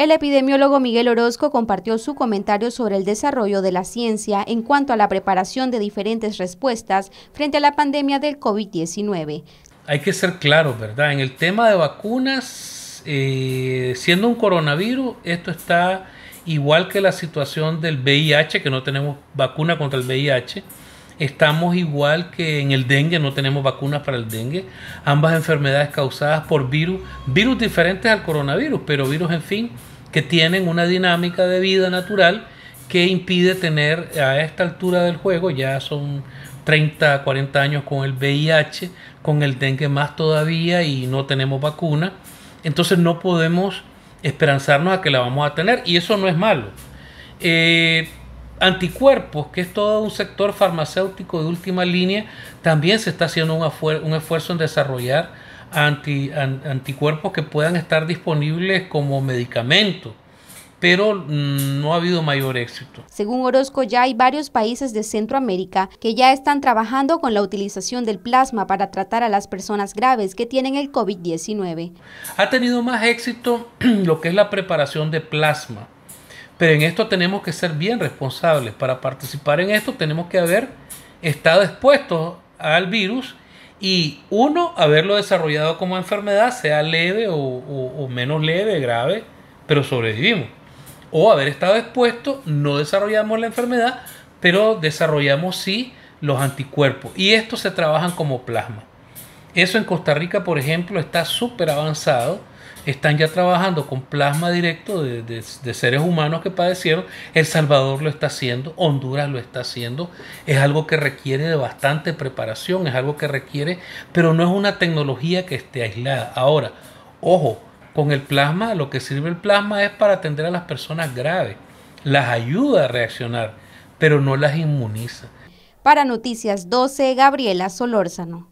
El epidemiólogo Miguel Orozco compartió su comentario sobre el desarrollo de la ciencia en cuanto a la preparación de diferentes respuestas frente a la pandemia del COVID-19. Hay que ser claros, ¿verdad? En el tema de vacunas, eh, siendo un coronavirus, esto está igual que la situación del VIH, que no tenemos vacuna contra el VIH. Estamos igual que en el dengue, no tenemos vacunas para el dengue. Ambas enfermedades causadas por virus, virus diferentes al coronavirus, pero virus, en fin, que tienen una dinámica de vida natural que impide tener a esta altura del juego, ya son 30, 40 años con el VIH, con el dengue más todavía y no tenemos vacuna, entonces no podemos esperanzarnos a que la vamos a tener y eso no es malo. Eh, anticuerpos, que es todo un sector farmacéutico de última línea, también se está haciendo un, un esfuerzo en desarrollar anticuerpos que puedan estar disponibles como medicamento pero mm, no ha habido mayor éxito. Según Orozco, ya hay varios países de Centroamérica que ya están trabajando con la utilización del plasma para tratar a las personas graves que tienen el COVID-19. Ha tenido más éxito lo que es la preparación de plasma, pero en esto tenemos que ser bien responsables. Para participar en esto tenemos que haber estado expuestos al virus y uno, haberlo desarrollado como enfermedad, sea leve o, menos leve, grave, pero sobrevivimos. O haber estado expuesto, no desarrollamos la enfermedad, pero desarrollamos sí los anticuerpos. Y estos se trabajan como plasma. Eso en Costa Rica, por ejemplo, está súper avanzado están ya trabajando con plasma directo de, seres humanos que padecieron. El Salvador lo está haciendo, Honduras lo está haciendo. Es algo que requiere de bastante preparación, es algo que requiere, pero no es una tecnología que esté aislada. Ahora, ojo, con el plasma, lo que sirve el plasma es para atender a las personas graves, las ayuda a reaccionar, pero no las inmuniza. Para Noticias 12, Gabriela Solórzano.